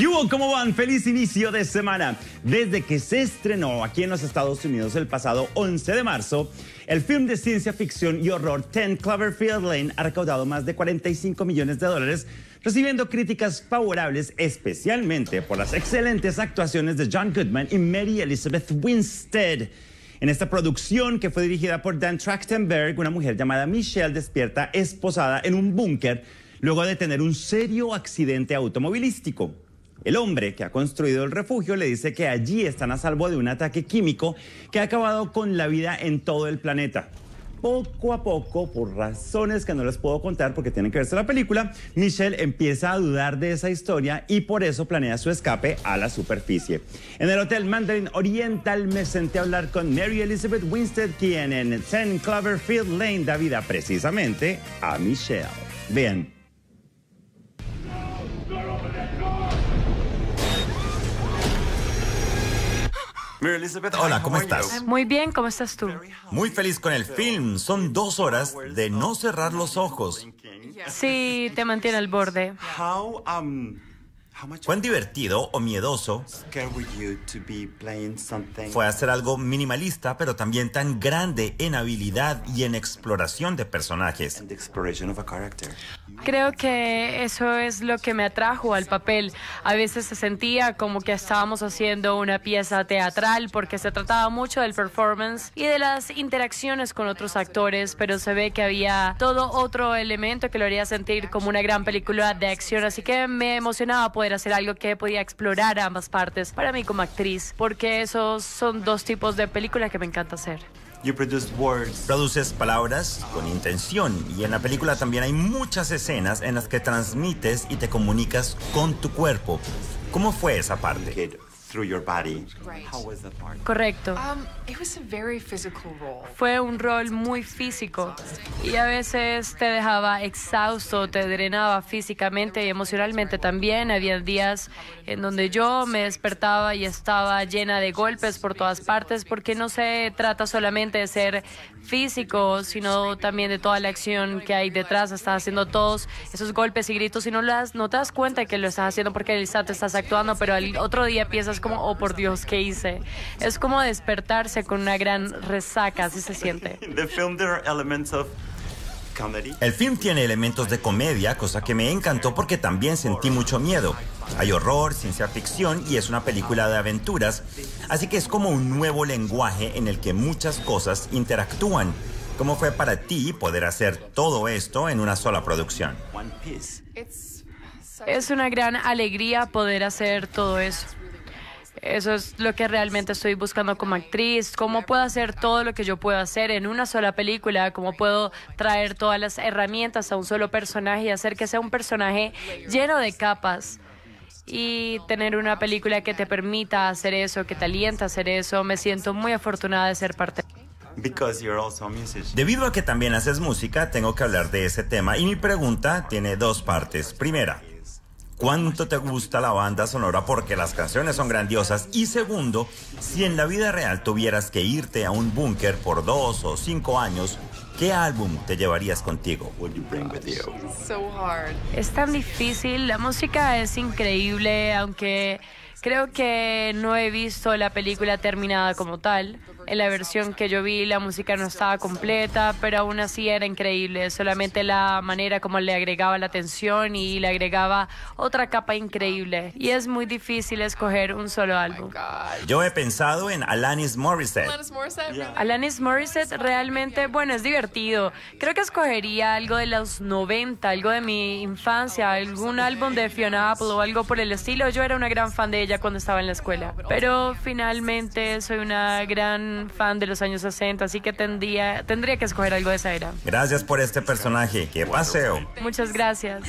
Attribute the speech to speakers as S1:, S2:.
S1: ¿Qué ¿Cómo van? Feliz inicio de semana. Desde que se estrenó aquí en los Estados Unidos el pasado 11 de marzo, el film de ciencia ficción y horror 10 Cloverfield Lane ha recaudado más de 45 millones de dólares, recibiendo críticas favorables especialmente por las excelentes actuaciones de John Goodman y Mary Elizabeth Winstead. En esta producción, que fue dirigida por Dan Trachtenberg, una mujer llamada Michelle despierta esposada en un búnker luego de tener un serio accidente automovilístico. El hombre que ha construido el refugio le dice que allí están a salvo de un ataque químico que ha acabado con la vida en todo el planeta. Poco a poco, por razones que no les puedo contar porque tienen que verse la película, Michelle empieza a dudar de esa historia y por eso planea su escape a la superficie. En el Hotel Mandarin Oriental me senté a hablar con Mary Elizabeth Winstead, quien en 10 Cloverfield Lane da vida precisamente a Michelle. bien. hola, ¿cómo estás? Em,
S2: muy bien, ¿cómo estás tú?
S1: Muy feliz con el film. Son dos horas de no cerrar los ojos.
S2: Sí, te mantiene al borde.
S1: Um, ¿Cuán divertido o miedoso fue hacer algo minimalista, pero también tan grande en habilidad y en exploración de personajes?
S2: Creo que eso es lo que me atrajo al papel. A veces se sentía como que estábamos haciendo una pieza teatral porque se trataba mucho del performance y de las interacciones con otros actores, pero se ve que había todo otro elemento que lo haría sentir como una gran película de acción, así que me emocionaba poder hacer algo que podía explorar ambas partes para mí como actriz, porque esos son dos tipos de películas que me encanta hacer.
S1: You produce words. Produces palabras con intención y en la película también hay muchas escenas en las que transmites y te comunicas con tu cuerpo. ¿Cómo fue esa parte? your
S2: Correcto. Fue un rol muy físico y a veces te dejaba exhausto, te drenaba físicamente y emocionalmente también. Había días en donde yo me despertaba y estaba llena de golpes por todas partes porque no se trata solamente de ser físico, sino también de toda la acción que hay detrás. Estás haciendo todos esos golpes y gritos y no, las, no te das cuenta que lo estás haciendo porque el te estás actuando, pero al otro día piensas como, oh por Dios, ¿qué hice? Es como despertarse con una gran resaca, así se siente.
S1: El film tiene elementos de comedia, cosa que me encantó porque también sentí mucho miedo. Hay horror, ciencia ficción y es una película de aventuras, así que es como un nuevo lenguaje en el que muchas cosas interactúan. ¿Cómo fue para ti poder hacer todo esto en una sola producción?
S2: Es una gran alegría poder hacer todo eso. Eso es lo que realmente estoy buscando como actriz, cómo puedo hacer todo lo que yo puedo hacer en una sola película, cómo puedo traer todas las herramientas a un solo personaje y hacer que sea un personaje lleno de capas y tener una película que te permita hacer eso, que te alienta a hacer eso. Me siento muy afortunada de ser parte.
S1: de also Debido a que también haces música, tengo que hablar de ese tema y mi pregunta tiene dos partes. Primera, cuánto te gusta la banda sonora porque las canciones son grandiosas y segundo, si en la vida real tuvieras que irte a un búnker por dos o cinco años, ¿Qué álbum te llevarías contigo?
S2: Es tan difícil, la música es increíble, aunque creo que no he visto la película terminada como tal. En la versión que yo vi la música no estaba completa, pero aún así era increíble. Solamente la manera como le agregaba la tensión y le agregaba otra capa increíble. Y es muy difícil escoger un solo álbum.
S1: yo he pensado en Alanis Morissette.
S2: Alanis Morissette realmente, bueno, es divertido. Creo que escogería algo de los 90, algo de mi infancia, algún álbum de Fiona Apple o algo por el estilo. Yo era una gran fan de ella cuando estaba en la escuela. Pero finalmente soy una gran fan de los años 60, así que tendría, tendría que escoger algo de esa era.
S1: Gracias por este personaje. ¡Qué paseo!
S2: Muchas gracias.